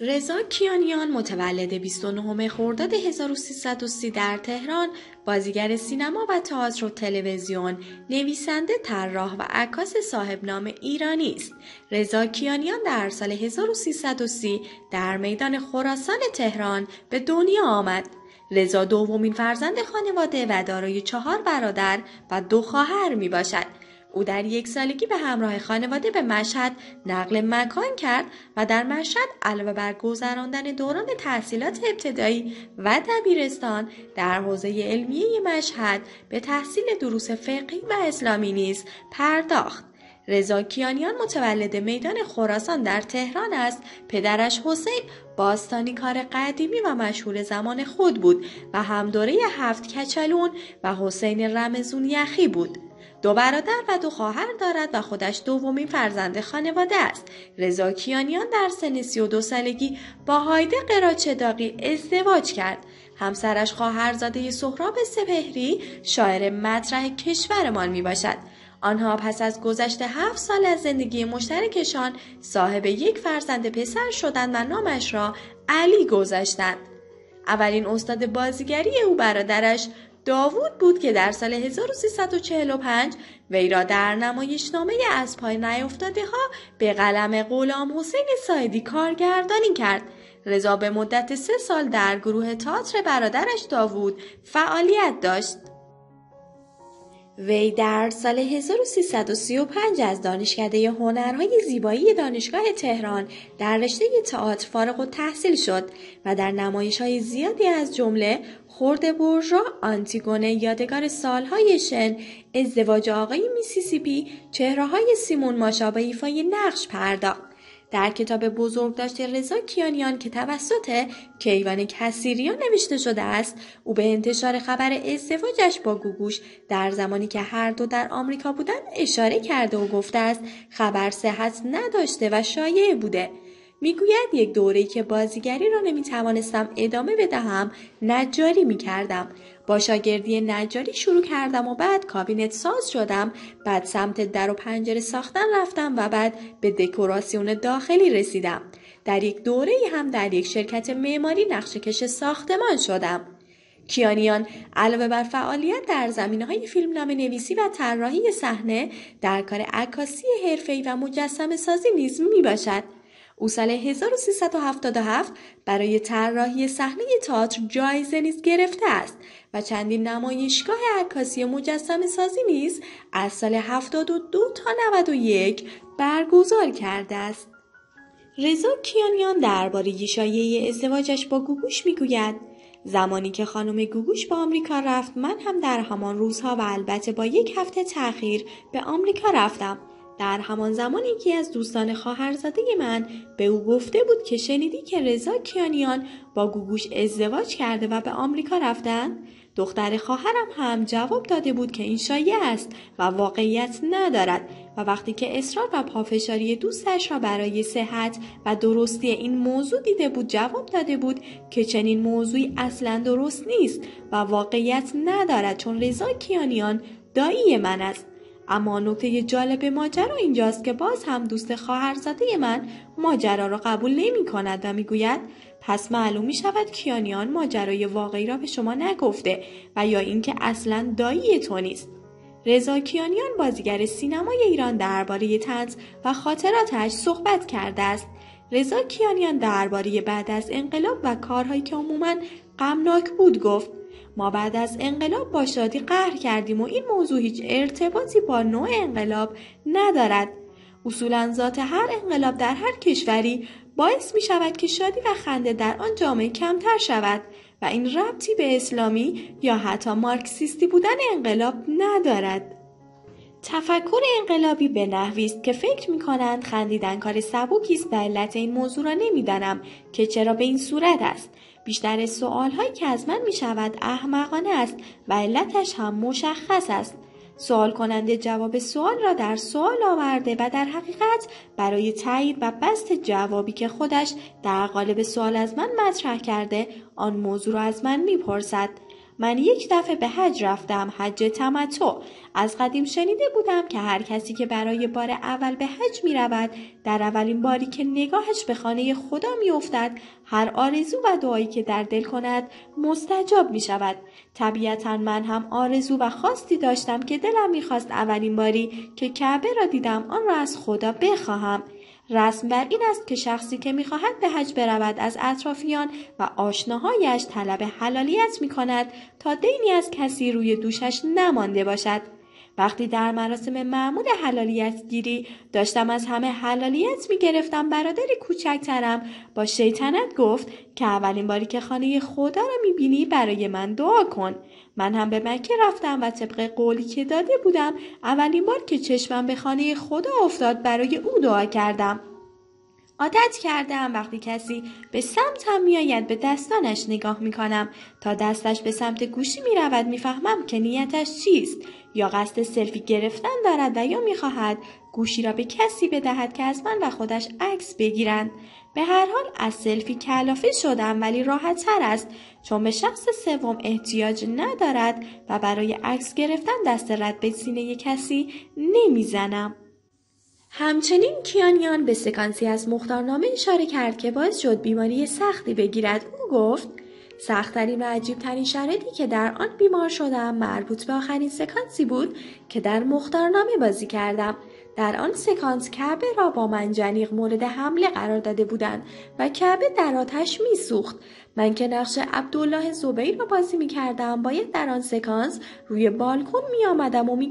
رضا کیانیان متولد 29 خرداد 1330 در تهران بازیگر سینما و تئاتر و تلویزیون نویسنده طراح و عکاس صاحب نام ایرانی است رضا کیانیان در سال 1330 در میدان خراسان تهران به دنیا آمد رضا دومین فرزند خانواده و دارای چهار برادر و دو خواهر می باشد او در یک سالگی به همراه خانواده به مشهد نقل مکان کرد و در مشهد علاوه بر گذراندن دوران تحصیلات ابتدایی و دبیرستان در حوزه علمیه مشهد به تحصیل دروس فقهی و اسلامی نیز پرداخت رضا کیانیان متولد میدان خراسان در تهران است پدرش حسین باستانی کار قدیمی و مشهور زمان خود بود و همدوره هفت کچلون و حسین رمزون یخی بود دو برادر و دو خواهر دارد و خودش دومین فرزند خانواده است رضا کیانیان در سن 32 سالگی با هایده قراچداقی ازدواج کرد همسرش خواهرزاده سهراب سپهری شاعر مطرح کشورمان می باشد آنها پس از گذشت هفت سال از زندگی مشترکشان صاحب یک فرزند پسر شدند و نامش را علی گذاشتند اولین استاد بازیگری او برادرش داوود بود که در سال 1345 وی را در نمایشنامه از پای نیفتاده ها به قلم غلام حسین سایدی کارگردانی کرد. رضا به مدت سه سال در گروه تئاتر برادرش داوود فعالیت داشت. وی در سال 1335 از دانشکده هنرهای زیبایی دانشگاه تهران در رشته تئاتر فارغ و تحصیل شد و در نمایش های زیادی از جمله خورد برژا، آنتیگونه، یادگار سالهای شن، ازدواج آقای میسیسیپی، چهره های سیمون ماشا به ایفای نقش پرداخت. در کتاب بزرگ بزرگداشت رضا کیانیان که توسط کیوان کسیریان نوشته شده است او به انتشار خبر ازدواجش با گوگوش در زمانی که هر دو در آمریکا بودند اشاره کرده و گفته است خبر صحت نداشته و شایع بوده میگوید یک دوره که بازیگری را توانستم ادامه بدهم نجاری کردم با شاگردی نجاری شروع کردم و بعد کابینت ساز شدم بعد سمت در و پنجره ساختن رفتم و بعد به دکوراسیون داخلی رسیدم در یک دوره هم در یک شرکت معماری نقشکش ساختمان شدم کیانیان علاوه بر فعالیت در زمین های فیلم نام نویسی و طراحی صحنه در کار عکاسی حرفه‌ای و مجسم سازی نیز می باشد. او سال 1377 برای طراحی صحنه تئاتر جایزه نیز گرفته است و چندین نمایشگاه عکاسی مجسم سازی نیز از سال 72 تا 91 برگزار کرده است. رضا کیانیان درباره شایعه ازدواجش با گوگوش میگوید زمانی که خانم گوگوش به آمریکا رفت من هم در همان روزها و البته با یک هفته تاخیر به آمریکا رفتم در همان زمان یکی از دوستان خواهرزاده من به او گفته بود که شنیدی که رضا کیانیان با گوگوش ازدواج کرده و به آمریکا رفتن دختر خواهرم هم جواب داده بود که این شایعه است و واقعیت ندارد و وقتی که اصرار و پافشاری دوستش را برای صحت و درستی این موضوع دیده بود جواب داده بود که چنین موضوعی اصلا درست نیست و واقعیت ندارد چون رضا کیانیان دایی من است اما نکته جالب ماجرا اینجاست که باز هم دوست خواهرزاده من ماجرا را قبول نمی کند و میگوید پس معلوم می شود کیانیان ماجرای واقعی را به شما نگفته و یا اینکه اصلا دایی تو نیست رضا کیانیان بازیگر سینمای ایران درباره تنز و خاطراتش صحبت کرده است رضا کیانیان درباره بعد از انقلاب و کارهایی که عموما غمناک بود گفت ما بعد از انقلاب با شادی قهر کردیم و این موضوع هیچ ارتباطی با نوع انقلاب ندارد اصولا ذات هر انقلاب در هر کشوری باعث می شود که شادی و خنده در آن جامعه کمتر شود و این ربطی به اسلامی یا حتی مارکسیستی بودن انقلاب ندارد. تفکر انقلابی به نحوی است که فکر می کنند خندیدن کار سبکی است و علت این موضوع را نمیدانم که چرا به این صورت است بیشتر سوالهایی که از من می شود احمقانه است و علتش هم مشخص است. سوال کننده جواب سوال را در سوال آورده و در حقیقت برای تایید و بست جوابی که خودش در قالب سوال از من مطرح کرده آن موضوع را از من میپرسد من یک دفعه به حج رفتم حج تمتع از قدیم شنیده بودم که هر کسی که برای بار اول به حج می رود در اولین باری که نگاهش به خانه خدا می افتد هر آرزو و دعایی که در دل کند مستجاب می شود طبیعتا من هم آرزو و خواستی داشتم که دلم خواست اولین باری که کعبه را دیدم آن را از خدا بخواهم رسم بر این است که شخصی که میخواهد به حج برود از اطرافیان و آشناهایش طلب حلالیت می تا دینی از کسی روی دوشش نمانده باشد وقتی در مراسم معمول حلالیت گیری داشتم از همه حلالیت می گرفتم برادر کوچکترم با شیطنت گفت که اولین باری که خانه خدا را می بینی برای من دعا کن من هم به مکه رفتم و طبق قولی که داده بودم اولین بار که چشمم به خانه خدا افتاد برای او دعا کردم عادت کردم وقتی کسی به سمتم میآید به دستانش نگاه می کنم تا دستش به سمت گوشی می میرود میفهمم که نیتش چیست یا قصد سلفی گرفتن دارد و یا میخواهد گوشی را به کسی بدهد که از من و خودش عکس بگیرند به هر حال از سلفی کلافه شدم ولی راحت تر است چون به شخص سوم احتیاج ندارد و برای عکس گرفتن دست رد به سینه کسی نمیزنم همچنین کیانیان به سکانسی از مختارنامه اشاره کرد که باعث شد بیماری سختی بگیرد او گفت سختترین و عجیبترین شرایطی که در آن بیمار شدم مربوط به آخرین سکانسی بود که در مختارنامه بازی کردم در آن سکانس کعبه را با منجنیق مورد حمله قرار داده بودند و کعبه در آتش میسوخت من که نقش عبدالله زبیر را بازی می باید در آن سکانس روی بالکن می و می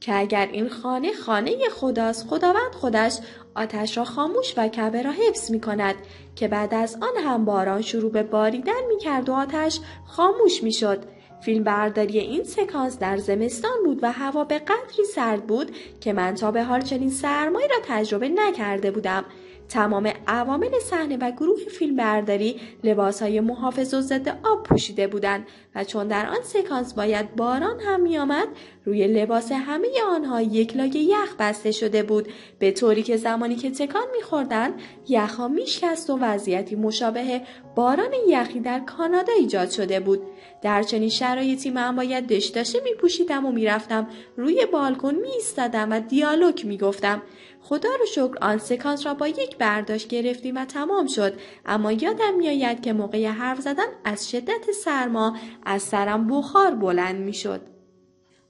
که اگر این خانه خانه خداست خداوند خودش آتش را خاموش و کعبه را حفظ می کند که بعد از آن هم باران شروع به باریدن می کرد و آتش خاموش می شد. فیلمبرداری این سکانس در زمستان بود و هوا به قدری سرد بود که من تا به حال چنین سرمایی را تجربه نکرده بودم تمام عوامل صحنه و گروه فیلمبرداری لباسهای محافظ و ضد آب پوشیده بودند و چون در آن سکانس باید باران هم میآمد روی لباس همه آنها یک لایه یخ بسته شده بود به طوری که زمانی که تکان یخ ها میشکست و وضعیتی مشابه باران یخی در کانادا ایجاد شده بود در چنین شرایطی من باید دشداشه میپوشیدم و میرفتم روی بالکن میایستادم و دیالوگ میگفتم خدا رو شکر آن سکانس را با یک برداشت گرفتیم و تمام شد اما یادم میآید که موقع حرف زدن از شدت سرما از سرم بخار بلند میشد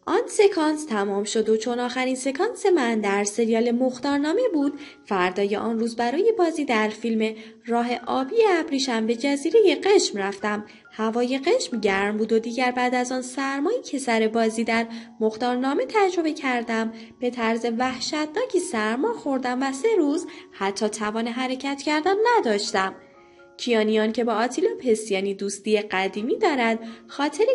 آن سکانس تمام شد و چون آخرین سکانس من در سریال مختارنامه بود فردای آن روز برای بازی در فیلم راه آبی ابریشم به جزیره قشم رفتم هوای قشم گرم بود و دیگر بعد از آن سرمایی که سر بازی در مختارنامه تجربه کردم به طرز وحشتناکی سرما خوردم و سه روز حتی توان حرکت کردن نداشتم کیانیان که با آتیلا پسیانی دوستی قدیمی دارد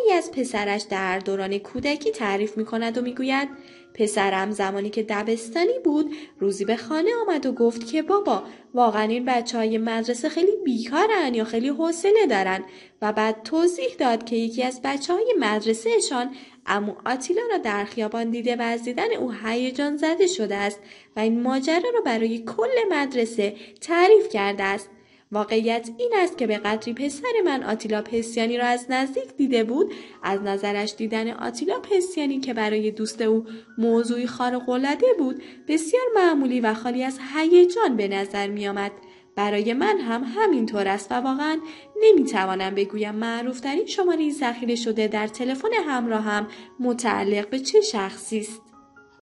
یه از پسرش در دوران کودکی تعریف می کند و میگوید پسرم زمانی که دبستانی بود روزی به خانه آمد و گفت که بابا واقعا این بچه های مدرسه خیلی بیکارن یا خیلی حوصله دارن و بعد توضیح داد که یکی از بچه های مدرسهشان امو آتیلا را در خیابان دیده و از دیدن او هیجان زده شده است و این ماجرا را برای کل مدرسه تعریف کرده است واقعیت این است که به قدری پسر من آتیلا پسیانی را از نزدیک دیده بود از نظرش دیدن آتیلا پسیانی که برای دوست او موضوعی خارق‌العاده بود بسیار معمولی و خالی از هیجان به نظر آمد برای من هم همینطور است و واقعا نمیتوانم بگویم معروفترین شماری ذخیره شده در تلفن همراه هم متعلق به چه شخصی است